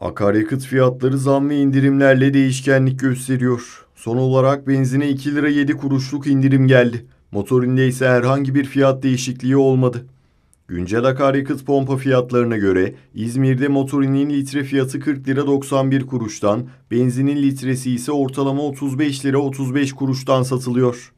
Akaryakıt fiyatları zam ve indirimlerle değişkenlik gösteriyor. Son olarak benzine 2 lira 7 kuruşluk indirim geldi. Motorinde ise herhangi bir fiyat değişikliği olmadı. Güncel akaryakıt pompa fiyatlarına göre İzmir'de motorinin litre fiyatı 40 lira 91 kuruştan, benzinin litresi ise ortalama 35 lira 35 kuruştan satılıyor.